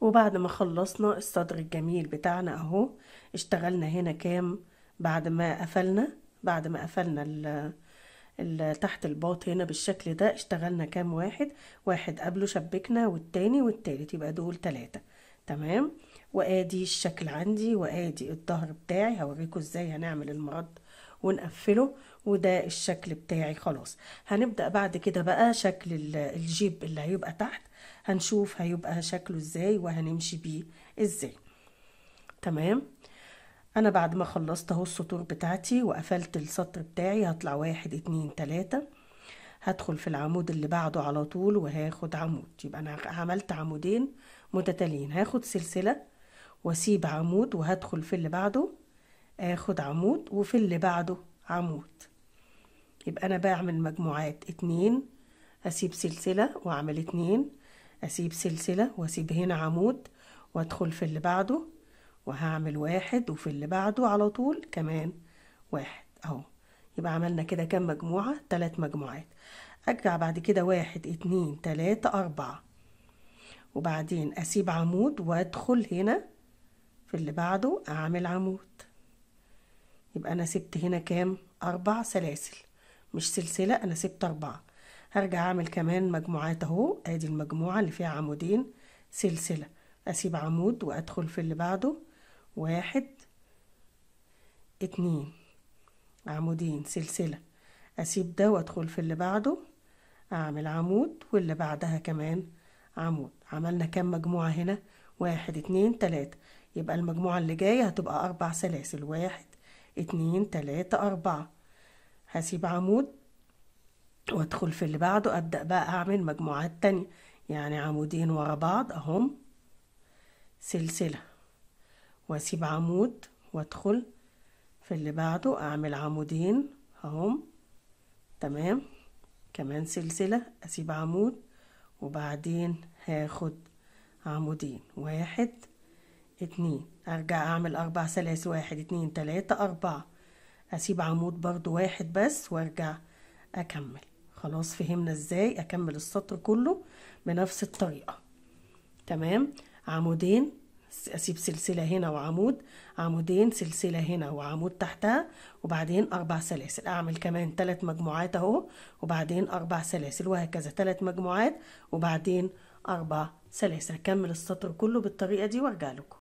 وبعد ما خلصنا الصدر الجميل بتاعنا اهو اشتغلنا هنا كام بعد ما قفلنا بعد ما قفلنا ال تحت الباط هنا بالشكل ده اشتغلنا كام واحد واحد قبله شبكنا والتاني والتالت يبقى دول تلاتة تمام وادي الشكل عندي وادي الظهر بتاعي هوريكم ازاي هنعمل المرد ونقفله وده الشكل بتاعي خلاص هنبدأ بعد كده بقى شكل الجيب اللي هيبقى تحت هنشوف هيبقى شكله ازاي وهنمشي بيه ازاي تمام انا بعد ما خلصت اهو السطور بتاعتي وقفلت السطر بتاعي هطلع واحد اتنين تلاتة هدخل في العمود اللي بعده على طول وهاخد عمود يبقى انا عملت عمودين متتاليين هاخد سلسلة واسيب عمود وهدخل في اللي بعده اخد آه، عمود وفي اللي بعده عمود يبقى انا بعمل مجموعات اتنين اسيب سلسلة واعمل اتنين اسيب سلسلة واسيب هنا عمود وادخل في اللي بعده وهعمل واحد وفي اللي بعده على طول كمان واحد اهو يبقى عملنا كده كام مجموعة تلات مجموعات ارجع بعد كده واحد اتنين تلاتة اربعة وبعدين اسيب عمود وادخل هنا في اللي بعده اعمل عمود يبقى أنا سبت هنا كام أربع سلاسل مش سلسلة أنا سبت أربعة هرجع أعمل كمان مجموعات أهو أدي المجموعة اللي فيها عمودين سلسلة أسيب عمود وأدخل في اللي بعده واحد اتنين عمودين سلسلة أسيب ده وأدخل في اللي بعده أعمل عمود واللي بعدها كمان عمود عملنا كام مجموعة هنا واحد اتنين تلاتة يبقى المجموعة اللي جاية هتبقى أربع سلاسل واحد اتنين تلاتة أربعة هسيب عمود وادخل في اللي بعده أبدأ بقى أعمل مجموعات تانية يعني عمودين ورا بعض أهم سلسلة واسيب عمود وادخل في اللي بعده أعمل عمودين أهم تمام كمان سلسلة أسيب عمود وبعدين هاخد عمودين واحد اتنين ارجع اعمل اربع ثلاث واحد اتنين تلاتة اربعة اسيب عمود برضو واحد بس وارجع اكمل خلاص فهمنا ازاي اكمل السطر كله بنفس الطريقة تمام عمودين اسيب سلسلة هنا وعمود عمودين سلسلة هنا وعمود تحتها وبعدين اربع سلاسل اعمل كمان ثلاث مجموعات اهو وبعدين اربع سلاسل وهكذا ثلاث مجموعات وبعدين اربع سلاسل اكمل السطر كله بالطريقة دي وارجع لكم